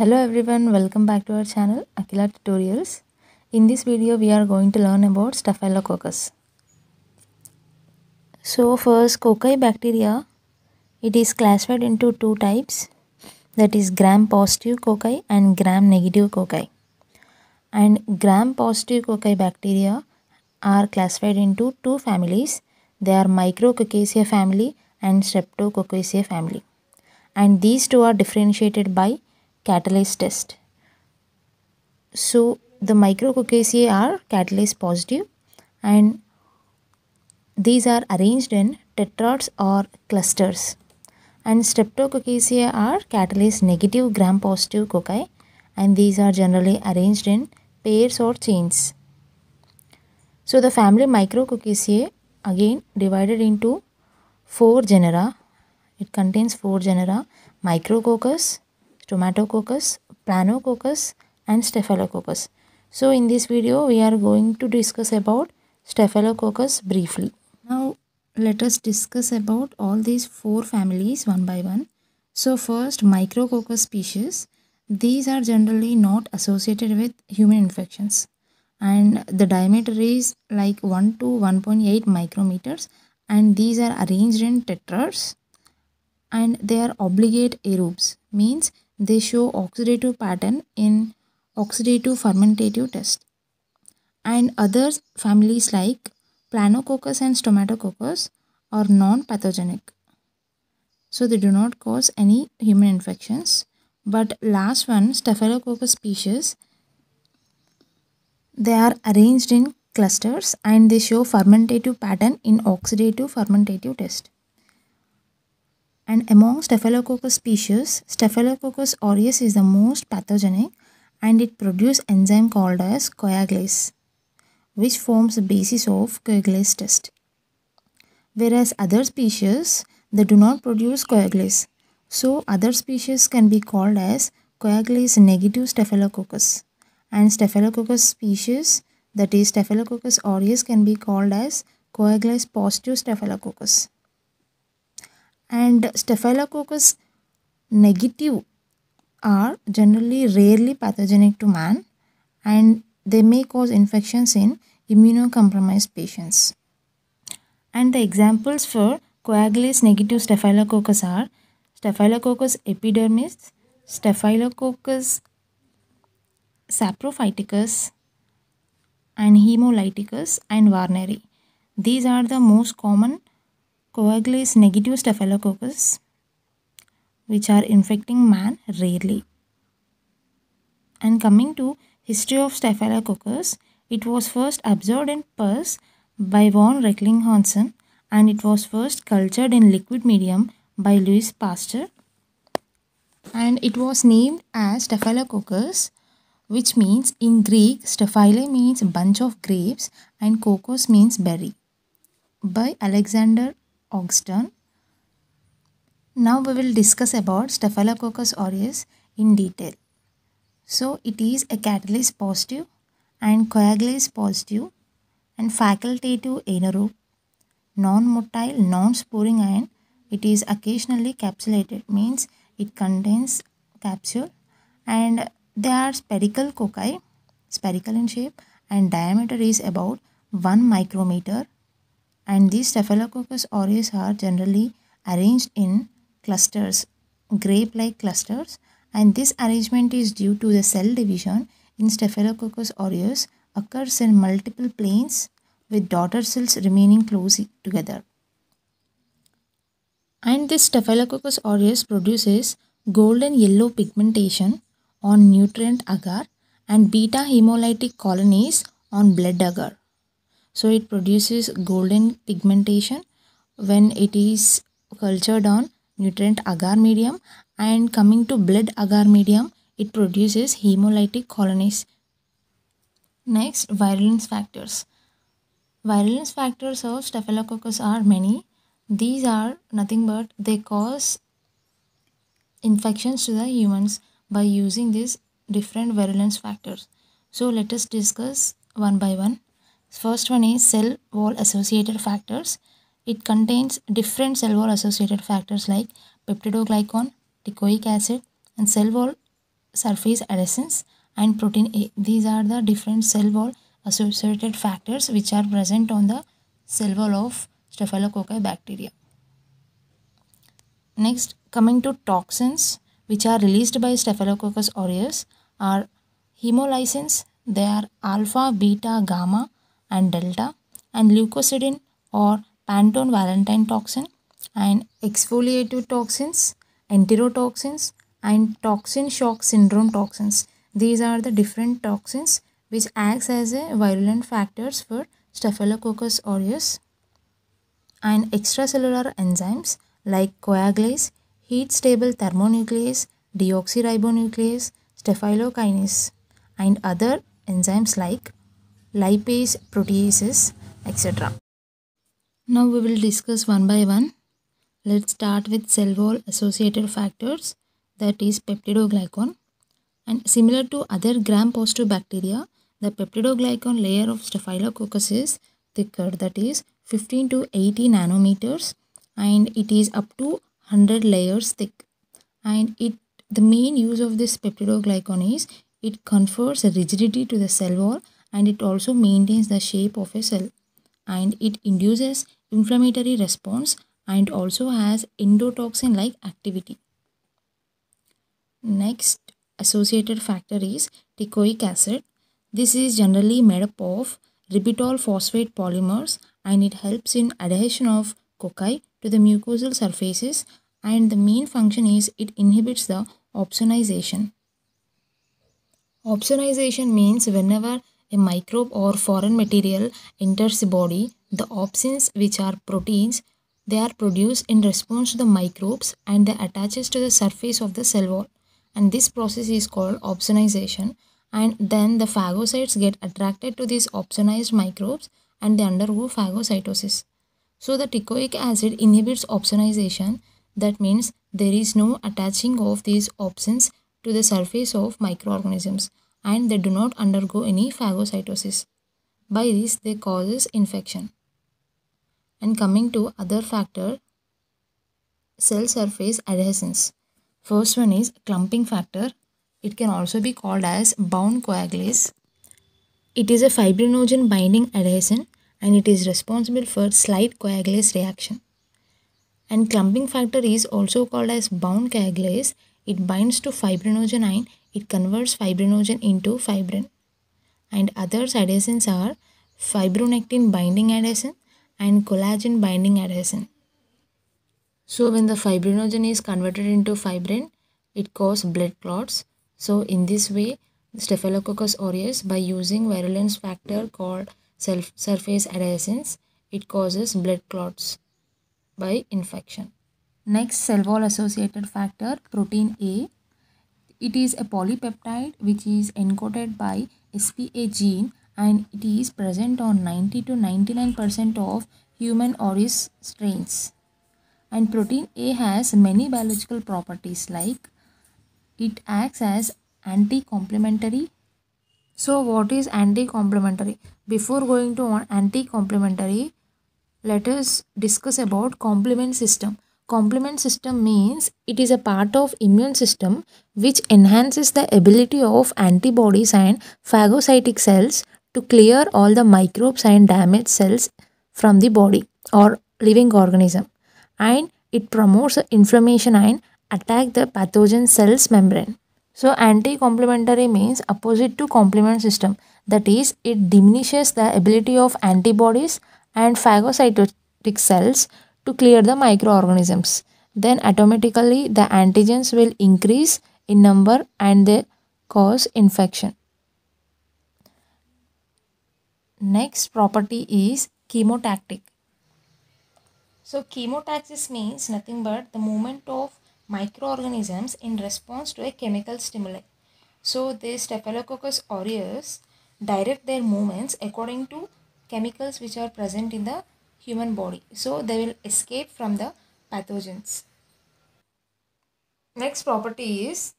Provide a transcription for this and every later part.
Hello everyone, welcome back to our channel Akila Tutorials. In this video we are going to learn about Staphylococcus. So first cocci bacteria, it is classified into two types that is gram positive cocci and gram negative cocci. And gram positive cocci bacteria are classified into two families. They are Micrococcaceae family and Streptococcaceae family. And these two are differentiated by catalase test. So the micrococcaceae are catalase positive and these are arranged in tetrads or clusters and streptococcaceae are catalase negative gram positive cocci and these are generally arranged in pairs or chains. So the family Micrococcaceae again divided into four genera. It contains four genera Micrococcus, Stomatococcus, Planococcus and Staphylococcus. So in this video we are going to discuss about Staphylococcus briefly. Now let us discuss about all these four families one by one. So first Micrococcus species. These are generally not associated with human infections and the diameter is like 1 to 1.8 micrometers and these are arranged in tetras and they are obligate aerobes means they show oxidative pattern in oxidative fermentative test. And other families like planococcus and stomatococcus are non-pathogenic. So they do not cause any human infections. But last one, Staphylococcus species, they are arranged in clusters and they show fermentative pattern in oxidative fermentative test and among Staphylococcus species, Staphylococcus aureus is the most pathogenic and it produces enzyme called as coagulase, which forms the basis of coagulase test. Whereas other species, they do not produce coagulase. So other species can be called as coagulase negative Staphylococcus. And Staphylococcus species, that is Staphylococcus aureus can be called as coagulase positive Staphylococcus and staphylococcus negative are generally rarely pathogenic to man and they may cause infections in immunocompromised patients. And the examples for coagulase negative staphylococcus are Staphylococcus epidermis, Staphylococcus saprophyticus and hemolyticus and varneri. These are the most common coagulase is negative staphylococcus which are infecting man rarely. And coming to history of staphylococcus, it was first observed in pus by von Recklinghausen and it was first cultured in liquid medium by Louis Pasteur and it was named as Staphylococcus which means in Greek Staphyla means bunch of grapes and Cocos means berry by Alexander Oxton. Now we will discuss about Staphylococcus aureus in detail. So it is a catalase positive and coagulase positive and facultative anaerobe, non-motile, non-sporing and it is occasionally capsulated means it contains capsule and they are spherical cocci, spherical in shape and diameter is about 1 micrometer and these Staphylococcus aureus are generally arranged in clusters, grape-like clusters and this arrangement is due to the cell division in Staphylococcus aureus occurs in multiple planes with daughter cells remaining close together. And this Staphylococcus aureus produces golden yellow pigmentation on nutrient agar and beta hemolytic colonies on blood agar so it produces golden pigmentation when it is cultured on nutrient agar medium and coming to blood agar medium it produces hemolytic colonies next virulence factors virulence factors of staphylococcus are many these are nothing but they cause infections to the humans by using these different virulence factors so let us discuss one by one First one is cell wall associated factors. It contains different cell wall associated factors like peptidoglycan, ticoic acid and cell wall surface adhesins and protein A. These are the different cell wall associated factors which are present on the cell wall of staphylococci bacteria. Next, coming to toxins which are released by staphylococcus aureus are hemolysins. They are alpha, beta, gamma and delta and leukocidin or pantone valentine toxin and exfoliative toxins, enterotoxins and toxin shock syndrome toxins. These are the different toxins which acts as a virulent factors for Staphylococcus aureus and extracellular enzymes like coagulase, heat-stable thermonuclease, deoxyribonuclease, staphylokinase and other enzymes like lipase, proteases, etc. Now we will discuss one by one. Let's start with cell wall associated factors that is peptidoglycan. And similar to other gram-positive bacteria, the peptidoglycan layer of Staphylococcus is thicker that is 15 to 80 nanometers and it is up to 100 layers thick. And it the main use of this peptidoglycan is it confers rigidity to the cell wall and it also maintains the shape of a cell and it induces inflammatory response and also has endotoxin like activity. Next associated factor is ticoic acid. This is generally made up of ribitol phosphate polymers and it helps in adhesion of cocci to the mucosal surfaces and the main function is it inhibits the opsonization. Opsonization means whenever a microbe or foreign material enters the body the opsins which are proteins they are produced in response to the microbes and they attaches to the surface of the cell wall and this process is called opsonization and then the phagocytes get attracted to these opsonized microbes and they undergo phagocytosis. So the ticoic acid inhibits opsonization that means there is no attaching of these opsins to the surface of microorganisms and they do not undergo any phagocytosis. By this they causes infection. And coming to other factor, cell surface adhesins. First one is clumping factor. It can also be called as bound coagulase. It is a fibrinogen binding adhesion and it is responsible for slight coagulase reaction. And clumping factor is also called as bound coagulase. It binds to fibrinogen ion it converts fibrinogen into fibrin. And other adhesins are fibronectin binding adhesin and collagen binding adhesin. So when the fibrinogen is converted into fibrin, it causes blood clots. So in this way, Staphylococcus aureus by using virulence factor called self surface adhesins, it causes blood clots by infection. Next cell wall associated factor protein A it is a polypeptide which is encoded by SPA gene and it is present on 90 to 99% of human oris strains. And protein A has many biological properties like it acts as anti-complementary. So what is anti-complementary? Before going to anti-complementary, let us discuss about complement system complement system means it is a part of immune system which enhances the ability of antibodies and phagocytic cells to clear all the microbes and damaged cells from the body or living organism and it promotes inflammation and attack the pathogen cells membrane. So anti-complementary means opposite to complement system that is it diminishes the ability of antibodies and phagocytic cells to clear the microorganisms. Then automatically the antigens will increase in number and they cause infection. Next property is chemotactic. So chemotaxis means nothing but the movement of microorganisms in response to a chemical stimuli. So the Staphylococcus aureus direct their movements according to chemicals which are present in the human body. So they will escape from the pathogens. Next property is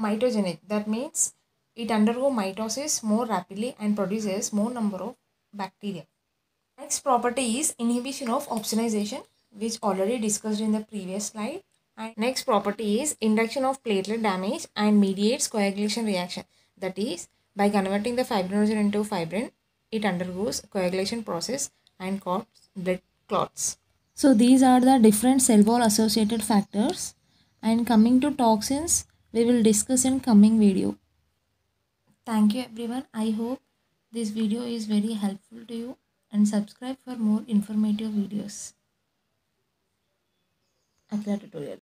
mitogenic. That means it undergo mitosis more rapidly and produces more number of bacteria. Next property is inhibition of opsonization which already discussed in the previous slide. And next property is induction of platelet damage and mediates coagulation reaction. That is, by converting the fibrinogen into fibrin, it undergoes coagulation process and clots, blood clots. So these are the different cell wall associated factors and coming to toxins we will discuss in coming video. Thank you everyone. I hope this video is very helpful to you and subscribe for more informative videos. Atla tutorial.